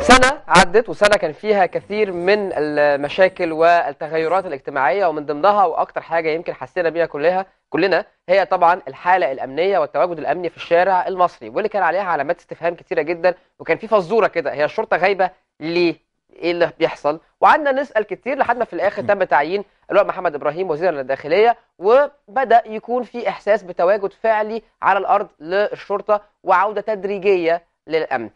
سنة عدت وسنة كان فيها كثير من المشاكل والتغيرات الاجتماعية ومن ضمنها وأكتر حاجة يمكن حسينا بيها كلها كلنا هي طبعا الحالة الأمنية والتواجد الأمني في الشارع المصري واللي كان عليها علامات استفهام كثيرة جدا وكان في فزورة كده هي الشرطة غايبة ليه؟ إيه اللي بيحصل؟ وقعدنا نسأل كتير لحد ما في الآخر تم تعيين اللواء محمد إبراهيم وزيرا للداخلية وبدأ يكون في إحساس بتواجد فعلي على الأرض للشرطة وعودة تدريجية للأمن.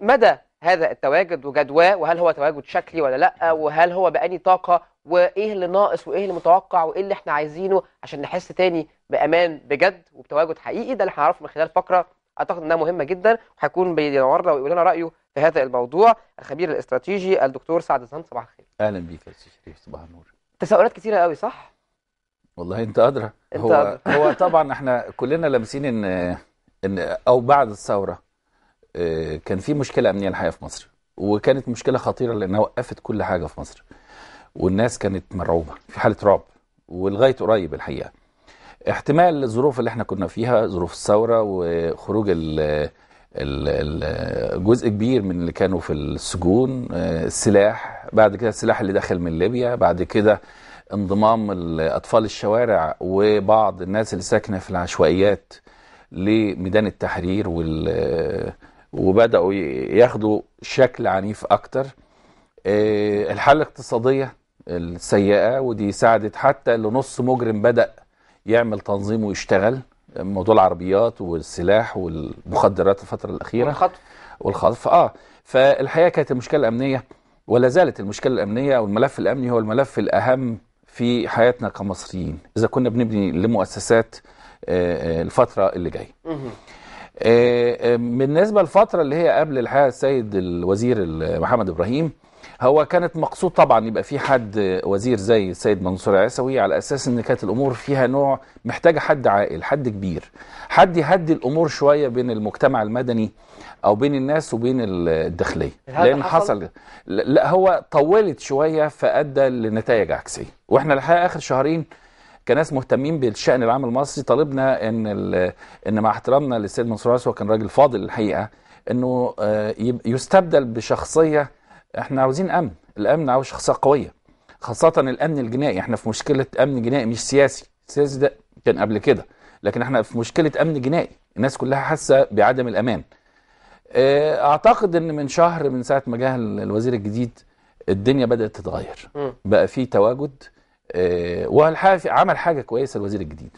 مدى هذا التواجد وجدواه وهل هو تواجد شكلي ولا لا وهل هو بأني طاقة وايه اللي ناقص وايه اللي متوقع وايه اللي احنا عايزينه عشان نحس تاني بامان بجد وبتواجد حقيقي ده اللي هنعرفه من خلال فقره اعتقد انها مهمه جدا وهيكون بينورنا ويقول لنا رايه في هذا الموضوع الخبير الاستراتيجي الدكتور سعد زهان صباح الخير اهلا بيك يا استاذ شريف صباح النور تساؤلات كثيرة قوي صح والله انت ادرى هو أدرى. هو طبعا احنا كلنا لامسين ان ان او بعد الثوره آه، كان في مشكله امنيه الحقيقه في مصر وكانت مشكله خطيره لانها وقفت كل حاجه في مصر والناس كانت مرعوبه في حاله رعب ولغايه قريب الحقيقه احتمال الظروف اللي احنا كنا فيها ظروف الثوره وخروج ال الجزء كبير من اللي كانوا في السجون آه، السلاح بعد كده السلاح اللي دخل من ليبيا بعد كده انضمام اطفال الشوارع وبعض الناس اللي ساكنه في العشوائيات لميدان التحرير وال وبداوا ياخدوا شكل عنيف اكتر آه، الحاله الاقتصاديه السيئه ودي ساعدت حتى اللي نص مجرم بدا يعمل تنظيم ويشتغل موضوع العربيات والسلاح والمخدرات الفتره الاخيره والخطف والخطف اه فالحقيقه كانت المشكله الامنيه ولا زالت المشكله الامنيه او الملف الامني هو الملف الاهم في حياتنا كمصريين اذا كنا بنبني لمؤسسات آه، آه، الفتره اللي جايه آه، آه، بالنسبة للفترة اللي هي قبل الحياة السيد الوزير محمد إبراهيم هو كانت مقصود طبعا يبقى في حد وزير زي السيد منصور العسوي على اساس ان كانت الامور فيها نوع محتاجه حد عاقل حد كبير حد يهدي الامور شويه بين المجتمع المدني او بين الناس وبين الداخليه لان حصل لا هو طولت شويه فادى لنتائج عكسيه واحنا الحقيقه اخر شهرين كناس مهتمين بالشان العام المصري طالبنا ان ان مع احترامنا للسيد منصور عسوه كان راجل فاضل الحقيقه انه آه، يستبدل بشخصيه احنا عاوزين امن الامن عاوز شخصيه قويه خاصه الامن الجنائي احنا في مشكله امن جنائي مش سياسي السياسي ده كان قبل كده لكن احنا في مشكله امن جنائي الناس كلها حاسه بعدم الامان آه، اعتقد ان من شهر من ساعه ما جه الوزير الجديد الدنيا بدات تتغير بقى في تواجد آه، وعمل حاجه كويسه الوزير الجديد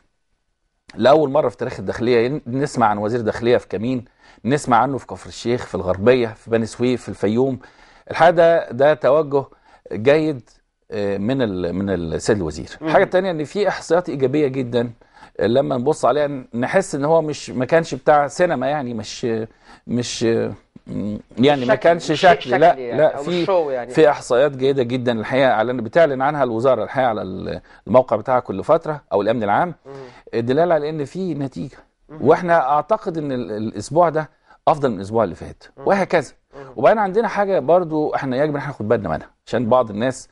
لاول مره في تاريخ الداخليه نسمع عن وزير داخليه في كمين نسمع عنه في كفر الشيخ في الغربيه في بني سويف في الفيوم الحقيقه ده, ده توجه جيد من من السيد الوزير الحاجه الثانيه ان في احصائيات ايجابيه جدا لما نبص عليها نحس ان هو مش ما كانش بتاع سينما يعني مش مش يعني ما كانش شكل, شكل لا يعني لا في يعني. في احصائيات جيده جدا الحقيقه اعلن بتعلن عنها الوزاره الحقيقه على الموقع بتاعها كل فتره او الامن العام دلاله على ان في نتيجه واحنا اعتقد ان الاسبوع ده افضل من الاسبوع اللي فات وهكذا وبعدين عندنا حاجه برضو احنا يجب ان احنا ناخد بالنا منها عشان بعض الناس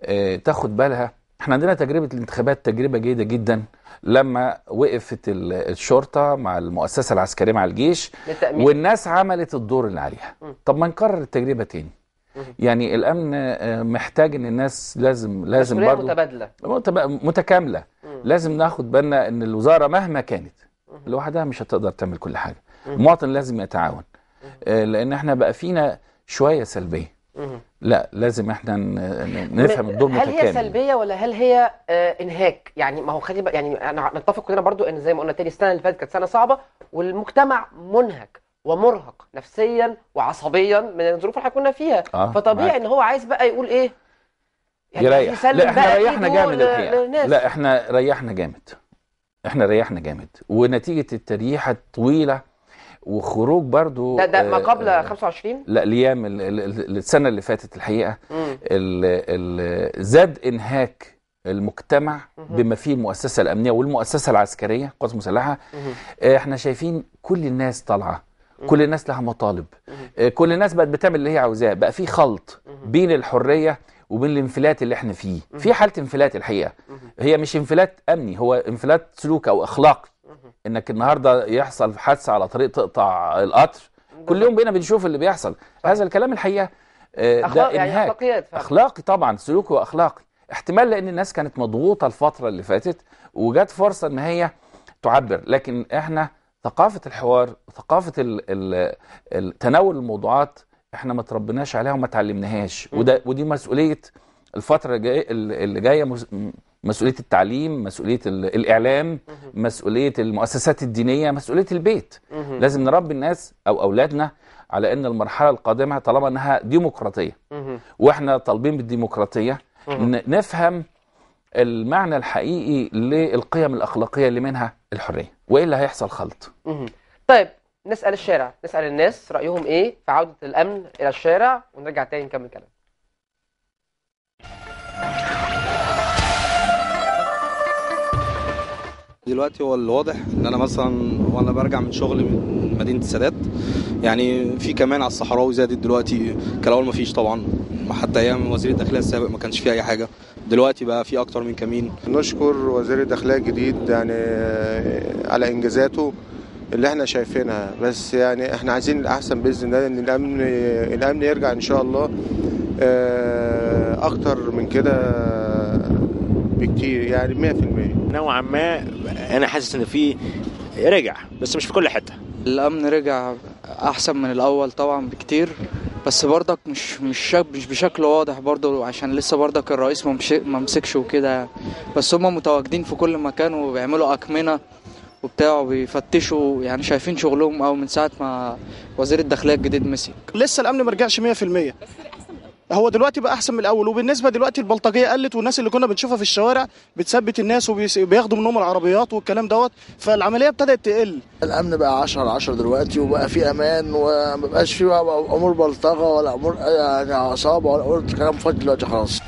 آه، تاخد بالها احنا عندنا تجربه الانتخابات تجربه جيده جدا لما وقفت الشرطه مع المؤسسه العسكريه مع الجيش للتأمين. والناس عملت الدور اللي عليها م. طب ما نكرر التجربه تاني يعني الامن آه، محتاج ان الناس لازم لازم برضو متبادله متكامله م. لازم ناخد بالنا ان الوزاره مهما كانت لوحدها مش هتقدر تعمل كل حاجه المواطن لازم يتعاون آه، لان احنا بقى فينا شويه سلبيه لا لازم احنا نفهم الدور متكامل هل هي سلبيه ولا هل هي آه، انهاك يعني ما هو خلي يعني انا نتفق كلنا برضو ان زي ما قلنا تاني السنه اللي فاتت كانت سنه صعبه والمجتمع منهك ومرهق نفسيا وعصبيا من الظروف اللي كنا فيها آه فطبيعي معك. ان هو عايز بقى يقول ايه يعني يريح لا احنا ريحنا جامد لا احنا ريحنا جامد احنا ريحنا جامد ونتيجه التريحه الطويله وخروج برضو ده ده ما آه، قبل 25 آه، لا الايام السنه اللي فاتت الحقيقه الـ الـ زاد انهاك المجتمع مم. بما فيه المؤسسه الامنيه والمؤسسه العسكريه قوات مسلحه آه، احنا شايفين كل الناس طالعه كل الناس لها مطالب كل الناس بقت بتعمل اللي هي عاوزاه بقى في خلط بين الحريه وبين الانفلات اللي احنا فيه في حاله انفلات الحقيقه هي مش انفلات امني هو انفلات سلوك او اخلاق انك النهارده يحصل حادثه على طريق تقطع القطر كل يوم بقينا بنشوف اللي بيحصل هذا الكلام الحقيقه آه، ده أخلاق يعني أخلاقيات اخلاقي طبعا سلوكي واخلاقي احتمال لان الناس كانت مضغوطه الفتره اللي فاتت وجات فرصه ان هي تعبر لكن احنا ثقافه الحوار وثقافه تناول الموضوعات احنا ما تربناش عليها وما تعلمناهاش وده ودي مسؤوليه الفتره اللي جايه مسؤوليه التعليم مسؤوليه الاعلام مسؤوليه المؤسسات الدينيه مسؤوليه البيت لازم نربي الناس او اولادنا على ان المرحله القادمه طالما انها ديمقراطيه واحنا طالبين بالديمقراطيه نفهم المعنى الحقيقي للقيم الاخلاقيه اللي منها الحريه والا هيحصل خلط طيب نسال الشارع نسال الناس رايهم ايه في عوده الامن الى الشارع ونرجع تاني نكمل كلام دلوقتي هو الواضح ان انا مثلا وانا برجع من شغل من مدينه السادات يعني في كمان على الصحراوي زادت دلوقتي كان الاول ما فيش طبعا حتى ايام وزير الداخليه السابق ما كانش فيه اي حاجه دلوقتي بقى في اكتر من كمين نشكر وزير الداخليه الجديد يعني على انجازاته اللي احنا شايفينها بس يعني احنا عايزين الاحسن باذن الله ان الامن الامن يرجع ان شاء الله آه، اكتر من كده بكتير يعني 100% نوعا ما انا حاسس ان في رجع بس مش في كل حته الامن رجع احسن من الاول طبعا بكتير بس بردك مش مش مش بشكل واضح برضه عشان لسه بردك الرئيس ما مسكش وكده بس هم متواجدين في كل مكان وبيعملوا اكمنه وبتاع وبيفتشوا يعني شايفين شغلهم او من ساعه ما وزير الداخليه الجديد مسك لسه الامن ما رجعش 100% هو دلوقتي بقى احسن من الاول وبالنسبه دلوقتي البلطجيه قلت والناس اللي كنا بنشوفها في الشوارع بتثبت الناس وبياخدوا منهم العربيات والكلام دوت فالعمليه ابتدت تقل الامن بقى 10 على 10 دلوقتي وبقى في امان وما بقاش في بقى امور بلطجه ولا امور يعني عصابه ولا امور كلام فاضي دلوقتي خلاص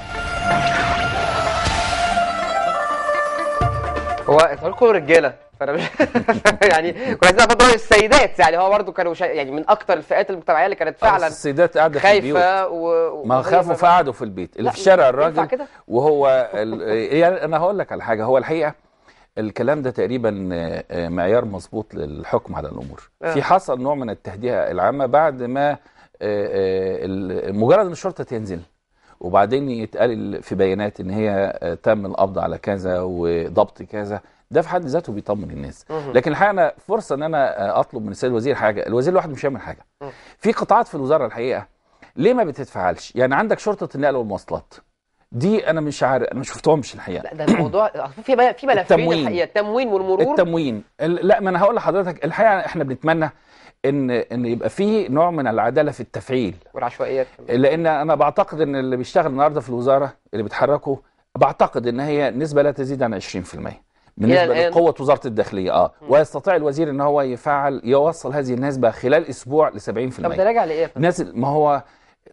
هو انتوا رجاله فانا مش يعني كنا عايزين اخد راي السيدات يعني هو برضه كانوا شا... يعني من اكتر الفئات المجتمعيه اللي كانت آه، فعلا السيدات قاعده في البيوت و... ما خافوا فقعدوا في البيت اللي في الشارع الراجل وهو ال... يعني انا هقول لك على حاجه هو الحقيقه الكلام ده تقريبا آه، معيار مظبوط للحكم على الامور آه. في حصل نوع من التهدئه العامه بعد ما آه، مجرد ان الشرطه تنزل وبعدين يتقال في بيانات ان هي تم القبض على كذا وضبط كذا ده في حد ذاته بيطمن الناس لكن الحقيقه انا فرصه ان انا اطلب من السيد الوزير حاجه الوزير لوحده مش هيعمل حاجه في قطاعات في الوزاره الحقيقه ليه ما بتتفعلش يعني عندك شرطه النقل والمواصلات دي انا مش عارف انا ما شفتهمش الحقيقه لا ده الموضوع في في ملفين الحقيقه التموين والمرور التموين لا ما انا هقول لحضرتك الحقيقه احنا بنتمنى ان ان يبقى في نوع من العداله في التفعيل والعشوائيات لان انا بعتقد ان اللي بيشتغل النهارده في الوزاره اللي بيتحركوا بعتقد ان هي نسبه لا تزيد عن 20% بالنسبه يعني لقوه وزاره الداخليه اه ويستطيع الوزير ان هو يفعل يوصل هذه النسبه خلال اسبوع ل 70% طب ده راجع لايه؟ طيب. نازل ما هو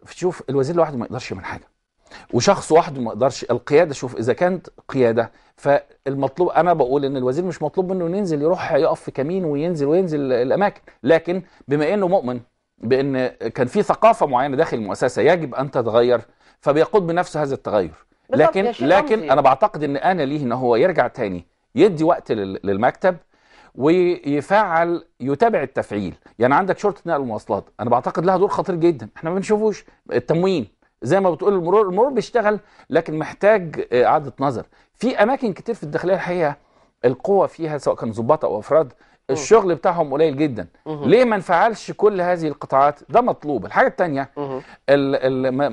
شوف الوزير لوحده ما يقدرش يعمل حاجه وشخص واحد ما يقدرش القياده شوف اذا كانت قياده فالمطلوب انا بقول ان الوزير مش مطلوب منه ينزل يروح يقف في كمين وينزل وينزل الاماكن لكن بما انه مؤمن بان كان في ثقافه معينه داخل المؤسسه يجب ان تتغير فبيقود بنفسه هذا التغير لكن لكن انا بعتقد ان انا ليه ان هو يرجع تاني يدي وقت للمكتب ويفعل يتابع التفعيل يعني عندك شرطه نقل المواصلات انا بعتقد لها دور خطير جدا احنا ما بنشوفوش التموين زي ما بتقول المرور المرور بيشتغل لكن محتاج آه، اعاده نظر في اماكن كتير في الداخليه الحقيقه القوه فيها سواء كان ظباط او افراد الشغل بتاعهم قليل جدا ليه ما نفعلش كل هذه القطاعات ده مطلوب الحاجه الثانيه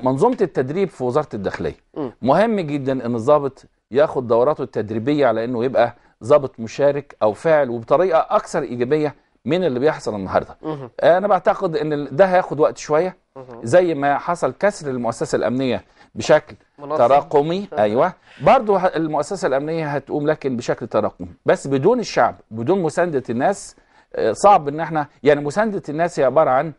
منظومه التدريب في وزاره الداخليه مهم جدا ان الضابط ياخد دوراته التدريبيه على انه يبقى ظابط مشارك او فاعل وبطريقه اكثر ايجابيه من اللي بيحصل النهارده انا بعتقد ان ده هياخد وقت شويه زي ما حصل كسر المؤسسه الامنيه بشكل تراقمي تراكمي ايوه برضو المؤسسه الامنيه هتقوم لكن بشكل تراكمي بس بدون الشعب بدون مسانده الناس آه، صعب ان احنا يعني مسانده الناس هي عباره عن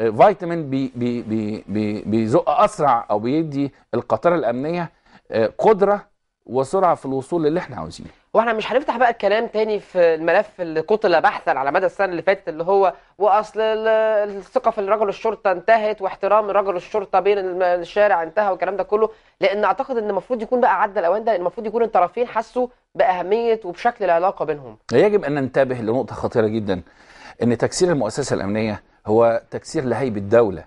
آه، فيتامين بي بي بي بيزق اسرع او بيدي القطره الامنيه آه، قدره وسرعه في الوصول للي احنا عاوزينه واحنا مش هنفتح بقى الكلام تاني في الملف اللي قتل بحثا على مدى السنه اللي فاتت اللي هو واصل الثقه في رجل الشرطه انتهت واحترام رجل الشرطه بين الشارع انتهى والكلام ده كله لان اعتقد ان المفروض يكون بقى عدى الاوان ده المفروض يكون الطرفين حسوا باهميه وبشكل العلاقه بينهم. يجب ان ننتبه لنقطه خطيره جدا ان تكسير المؤسسه الامنيه هو تكسير لهيبه الدوله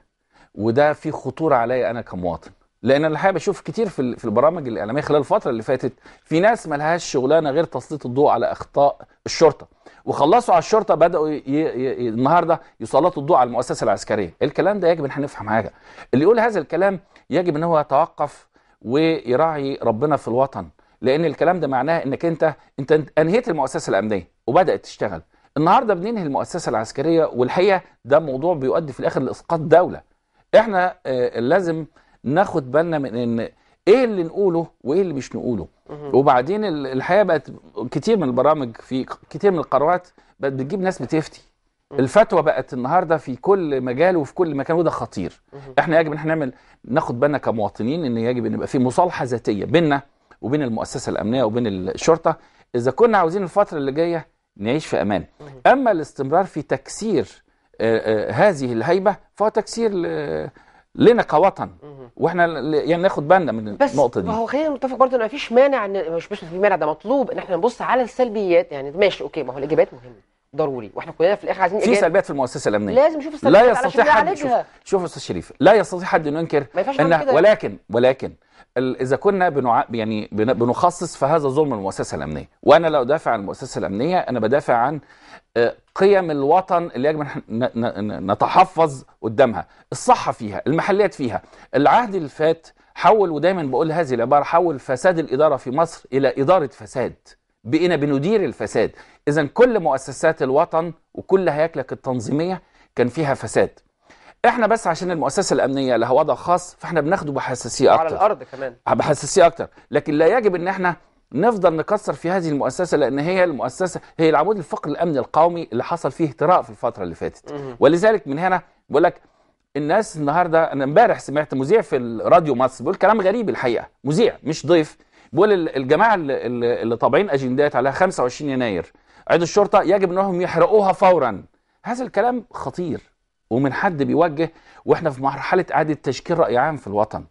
وده فيه خطوره عليا انا كمواطن. لان انا الحقيقه بشوف كتير في في البرامج الاعلاميه خلال الفتره اللي فاتت في ناس ما لهاش شغلانه غير تسليط الضوء على اخطاء الشرطه وخلصوا على الشرطه بداوا ي... ي... ي... النهارده يسلطوا الضوء على المؤسسه العسكريه الكلام ده يجب ان احنا نفهم حاجه اللي يقول هذا الكلام يجب ان هو يتوقف ويراعي ربنا في الوطن لان الكلام ده معناه انك انت انت انهيت المؤسسه الامنيه وبدات تشتغل النهارده بننهي المؤسسه العسكريه والحقيقه ده موضوع بيؤدي في الاخر لاسقاط دوله احنا آه، لازم ناخد بالنا من ان ايه اللي نقوله وايه اللي مش نقوله وبعدين الحقيقه بقت كتير من البرامج في كتير من القنوات بقت بتجيب ناس بتفتي الفتوى بقت النهارده في كل مجال وفي كل مكان وده خطير احنا يجب ان احنا نعمل ناخد بالنا كمواطنين ان يجب ان يبقى في مصالحه ذاتيه بيننا وبين المؤسسه الامنيه وبين الشرطه اذا كنا عاوزين الفتره اللي جايه نعيش في امان اما الاستمرار في تكسير هذه الهيبه فهو تكسير لنا كوطن واحنا يعني ناخد بالنا من النقطه دي بس هو خلينا نتفق برضه ان مفيش مانع ان مش مش في مانع ده مطلوب ان احنا نبص على السلبيات يعني ماشي اوكي ما هو الايجابيات مهمه ضروري واحنا كلنا في الاخر عايزين في سلبيات في المؤسسه الامنيه لازم نشوف السلبيات لا يستطيع حد شوف, شوف استاذ شريف لا يستطيع حد انه ينكر إن ولكن ولكن اذا كنا بنع... يعني بنخصص فهذا ظلم المؤسسه الامنيه وانا لا ادافع عن المؤسسه الامنيه انا بدافع عن آه، قيم الوطن اللي يجب ان نتحفظ قدامها الصحة فيها المحليات فيها العهد اللي فات حول ودايما بقول هذه العبارة حول فساد الإدارة في مصر إلى إدارة فساد بقينا بندير الفساد إذا كل مؤسسات الوطن وكل هياكلك التنظيمية كان فيها فساد احنا بس عشان المؤسسه الامنيه لها وضع خاص فاحنا بناخده بحساسيه اكتر على الارض كمان بحساسيه اكتر لكن لا يجب ان احنا نفضل نكسر في هذه المؤسسه لان هي المؤسسه هي العمود الفقري الامن القومي اللي حصل فيه اهتراء في الفتره اللي فاتت ولذلك من هنا بقول لك الناس النهارده انا امبارح سمعت مذيع في راديو مصر بيقول كلام غريب الحقيقه مذيع مش ضيف بيقول الجماعه اللي, اللي طابعين اجندات على 25 يناير عيد الشرطه يجب انهم يحرقوها فورا هذا الكلام خطير ومن حد بيوجه واحنا في مرحله اعاده تشكيل راي عام في الوطن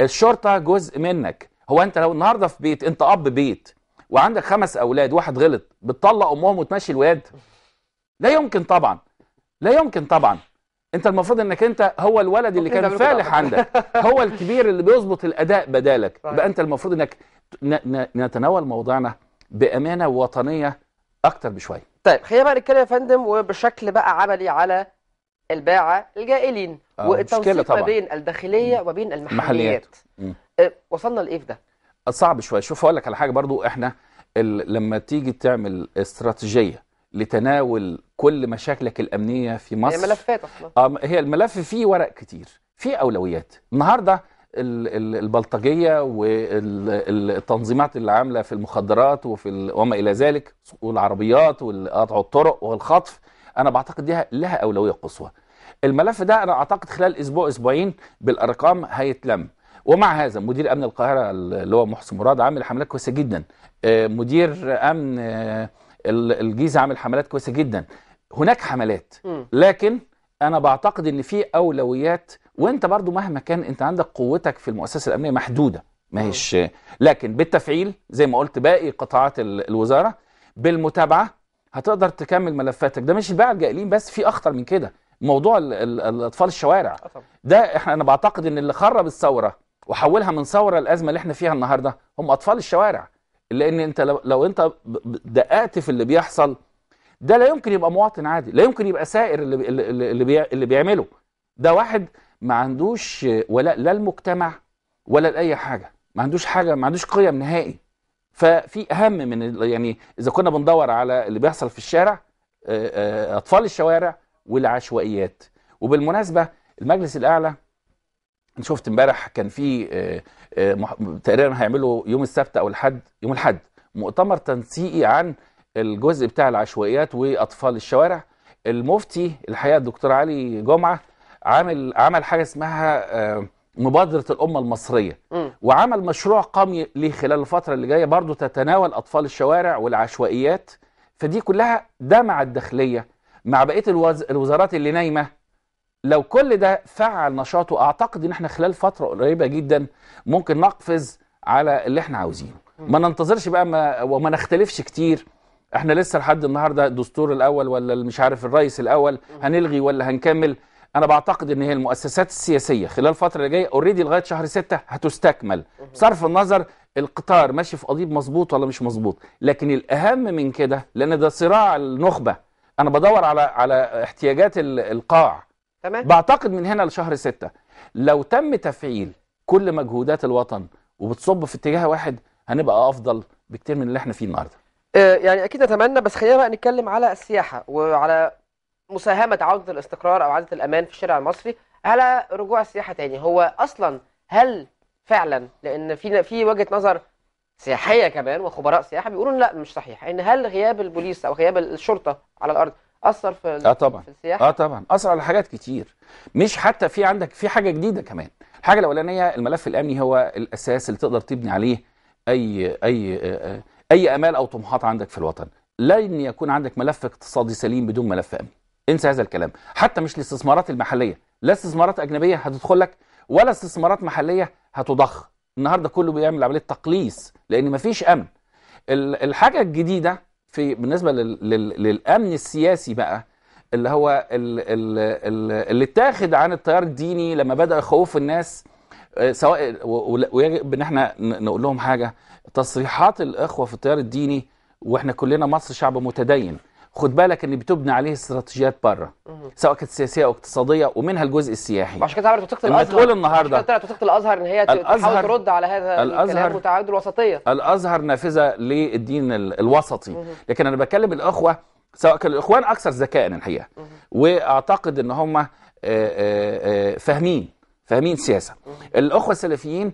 الشرطه جزء منك هو انت لو النهارده في بيت انت اب بيت وعندك خمس اولاد واحد غلط بتطلق امهم وتمشي الواد لا يمكن طبعا لا يمكن طبعا انت المفروض انك انت هو الولد اللي كان فالح عندك هو الكبير اللي بيظبط الاداء بدالك طيب. يبقى انت المفروض انك نتناول موضوعنا بامانه وطنيه اكتر بشويه طيب خلينا بقى نتكلم يا فندم وبشكل بقى عملي على الباعه الجائلين آه، والتوصيل ما بين الداخليه وما بين المحليات, المحليات. آه، وصلنا لايه في ده؟ آه، صعب شويه شوف اقول لك على حاجه برضو احنا لما تيجي تعمل استراتيجيه لتناول كل مشاكلك الامنيه في مصر هي ملفات اصلا آه هي الملف فيه ورق كتير في اولويات النهارده البلطجيه والتنظيمات اللي عامله في المخدرات وفي وما الى ذلك والعربيات وقطع الطرق والخطف انا بعتقد دي لها اولويه قصوى الملف ده انا اعتقد خلال اسبوع اسبوعين بالارقام هيتلم ومع هذا مدير امن القاهره اللي هو محسن مراد عامل حملات كويسه جدا آه، مدير امن آه، الجيزه عامل حملات كويسه جدا هناك حملات لكن انا بعتقد ان في اولويات وانت برضو مهما كان انت عندك قوتك في المؤسسه الامنيه محدوده ما هيش لكن بالتفعيل زي ما قلت باقي قطاعات الوزاره بالمتابعه هتقدر تكمل ملفاتك ده مش الباعة الجائلين بس في اخطر من كده موضوع ال ال الاطفال الشوارع آه ده احنا انا بعتقد ان اللي خرب الثوره وحولها من ثوره الازمه اللي احنا فيها النهارده هم اطفال الشوارع لان انت لو, لو انت دققت في اللي بيحصل ده لا يمكن يبقى مواطن عادي لا يمكن يبقى سائر اللي اللي, بي اللي بيعمله ده واحد ما عندوش ولا لا المجتمع ولا لاي حاجه ما عندوش حاجه ما عندوش قيم نهائي ففي اهم من يعني اذا كنا بندور على اللي بيحصل في الشارع آه، آه، اطفال الشوارع والعشوائيات وبالمناسبة المجلس الأعلى شفت امبارح كان في آه، آه، تقريبا هيعملوا يوم السبت او الحد يوم الحد مؤتمر تنسيقي عن الجزء بتاع العشوائيات واطفال الشوارع المفتي الحقيقه الدكتور علي جمعه عامل عمل حاجه اسمها آه، مبادره الامه المصريه م. وعمل مشروع قومي ليه خلال الفتره اللي جايه برضه تتناول اطفال الشوارع والعشوائيات فدي كلها ده مع الداخليه مع بقيه الوز... الوزارات اللي نايمه لو كل ده فعل نشاطه اعتقد ان احنا خلال فتره قريبه جدا ممكن نقفز على اللي احنا عاوزينه ما ننتظرش بقى ما وما نختلفش كتير احنا لسه لحد النهارده الدستور الاول ولا مش عارف الرئيس الاول هنلغي ولا هنكمل انا بعتقد ان هي المؤسسات السياسيه خلال الفتره اللي جايه اوريدي لغايه شهر 6 هتستكمل بصرف النظر القطار ماشي في قضيب مظبوط ولا مش مظبوط لكن الاهم من كده لان ده صراع النخبه انا بدور على على احتياجات القاع تمام بعتقد من هنا لشهر ستة لو تم تفعيل كل مجهودات الوطن وبتصب في اتجاه واحد هنبقى افضل بكتير من اللي احنا فيه النهارده آه، يعني اكيد اتمنى بس خلينا بقى نتكلم على السياحه وعلى مساهمه عوده الاستقرار او عوده الامان في الشارع المصري على رجوع السياحه تاني هو اصلا هل فعلا لان في في وجهه نظر سياحيه كمان وخبراء سياحه بيقولوا لا مش صحيح ان هل غياب البوليس او غياب الشرطه على الارض اثر في اه طبعا في السياحه اه طبعا اثر على حاجات كتير مش حتى في عندك في حاجه جديده كمان الحاجه الاولانيه الملف الامني هو الاساس اللي تقدر تبني عليه اي اي اي, آه، أي امال او طموحات عندك في الوطن لن يكون عندك ملف اقتصادي سليم بدون ملف امني انسى هذا الكلام حتى مش الاستثمارات المحليه لا استثمارات اجنبيه هتدخل لك ولا استثمارات محليه هتضخ النهارده كله بيعمل عمليه تقليص لان مفيش امن الحاجه الجديده في بالنسبه لل... لل... للامن السياسي بقى اللي هو ال... ال... ال... اللي اتاخد عن التيار الديني لما بدا خوف الناس آه، سواء ويجب ان احنا نقول لهم حاجه تصريحات الاخوه في التيار الديني واحنا كلنا مصر شعب متدين خد بالك ان بتبنى عليه استراتيجيات بره سواء كانت سياسيه او اقتصاديه ومنها الجزء السياحي عشان كده عملت وثيقه الازهر تقول النهارده طلعت وثيقه الازهر ان هي تحاول ترد على هذا الكلام وتعود الوسطيه الازهر نافذه للدين الوسطي لكن انا بكلم الاخوه سواء كان الاخوان اكثر ذكاء الحقيقه واعتقد ان هم آه، آه، آه، فاهمين فاهمين سياسه الاخوه السلفيين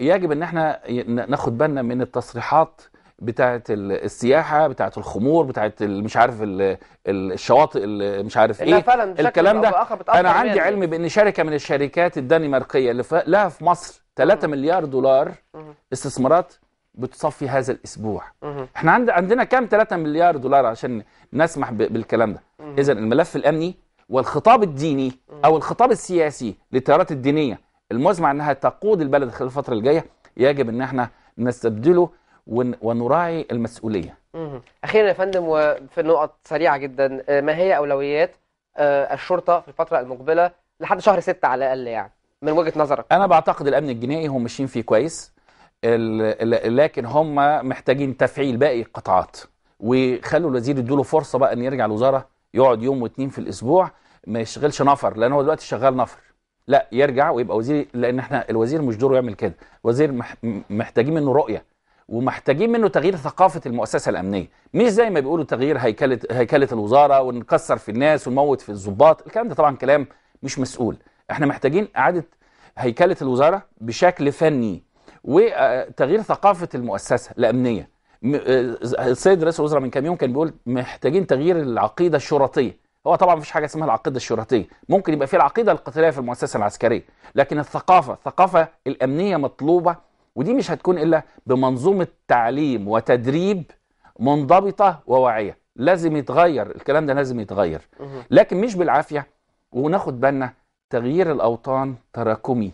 يجب ان احنا ناخد بالنا من التصريحات بتاعه السياحه بتاعه الخمور بتاعه مش عارف الشواطئ مش عارف ايه فعلا الكلام ده انا عندي يعني. علم بان شركه من الشركات الدنماركيه اللي لها في مصر 3 م. مليار دولار استثمارات بتصفي هذا الاسبوع م. احنا عند عندنا كام 3 مليار دولار عشان نسمح بالكلام ده اذا الملف الامني والخطاب الديني او الخطاب السياسي للتيارات الدينيه المزمع انها تقود البلد خلال الفتره الجايه يجب ان احنا نستبدله ون... ونراعي المسؤوليه اخيرا يا فندم وفي نقط سريعه جدا آه، ما هي اولويات آه، الشرطه في الفتره المقبله لحد شهر 6 على الاقل يعني من وجهه نظرك انا بعتقد الامن الجنائي هم ماشيين فيه كويس لكن هم محتاجين تفعيل باقي القطاعات وخلوا الوزير يدوا له فرصه بقى ان يرجع الوزاره يقعد يوم واثنين في الاسبوع ما يشغلش نفر لان هو دلوقتي شغال نفر لا يرجع ويبقى وزير لان احنا الوزير مش دوره يعمل كده الوزير محتاجين منه رؤيه ومحتاجين منه تغيير ثقافه المؤسسه الامنيه مش زي ما بيقولوا تغيير هيكله هيكله الوزاره ونكسر في الناس ونموت في الضباط الكلام ده طبعا كلام مش مسؤول احنا محتاجين اعاده هيكله الوزاره بشكل فني وتغيير ثقافه المؤسسه الامنيه آه، السيد رئيس الوزراء من كام يوم كان بيقول محتاجين تغيير العقيده الشرطيه هو طبعا مفيش حاجه اسمها العقيده الشرطيه ممكن يبقى في العقيده القتاليه في المؤسسه العسكريه لكن الثقافه الثقافه الامنيه مطلوبه ودي مش هتكون إلا بمنظومة تعليم وتدريب منضبطة وواعية لازم يتغير الكلام ده لازم يتغير لكن مش بالعافية وناخد بالنا تغيير الأوطان تراكمي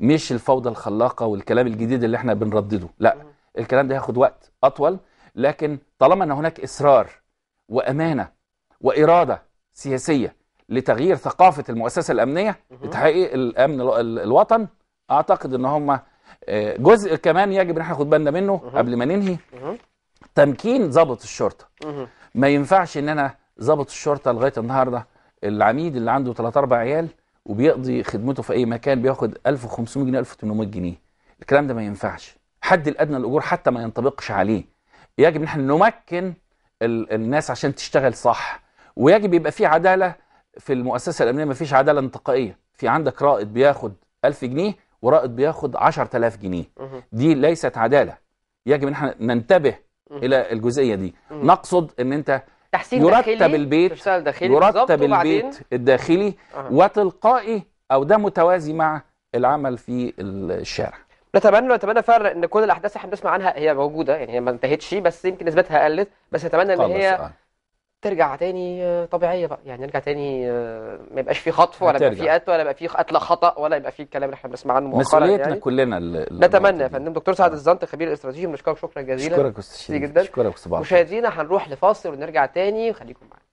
مش الفوضى الخلاقة والكلام الجديد اللي احنا بنردده لا الكلام ده هياخد وقت أطول لكن طالما أن هناك إصرار وأمانة وإرادة سياسية لتغيير ثقافة المؤسسة الأمنية لتحقيق الأمن الوطن أعتقد أن هم آه، جزء كمان يجب ان احنا ناخد بالنا منه قبل ما ننهي تمكين ضابط الشرطه ما ينفعش ان انا ضابط الشرطه لغايه النهارده العميد اللي عنده 3 4 عيال وبيقضي خدمته في اي مكان بياخد 1500 جنيه 1800 جنيه الكلام ده ما ينفعش حد الادنى الاجور حتى ما ينطبقش عليه يجب ان احنا نمكن الناس عشان تشتغل صح ويجب يبقى في عداله في المؤسسه الامنيه ما فيش عداله انتقائيه في عندك رائد بياخد 1000 جنيه ورائد بياخد 10000 جنيه دي ليست عداله يجب ان احنا ننتبه الى الجزئيه دي نقصد ان انت تحسين يرتب البيت يرتب البيت الداخلي وتلقائي او ده متوازي مع العمل في الشارع نتمنى نتمنى فعلا ان كل الاحداث اللي احنا بنسمع عنها هي موجوده يعني هي ما انتهتش بس يمكن نسبتها قلت بس نتمنى ان هي آه. ترجع تاني آه، طبيعيه بقى يعني نرجع تاني آه، ما يبقاش في خطف ولا يبقى في قتل ولا يبقى في قتل خطا ولا يبقى في الكلام اللي احنا بنسمع عنه مؤخرا مسؤوليتنا يعني. كلنا نتمنى يا فندم دكتور سعد آه. الزنط خبير الاستراتيجي بنشكرك شكرا جزيلا شكرا استاذ شكرا استاذ مشاهدينا هنروح لفاصل ونرجع تاني خليكم معانا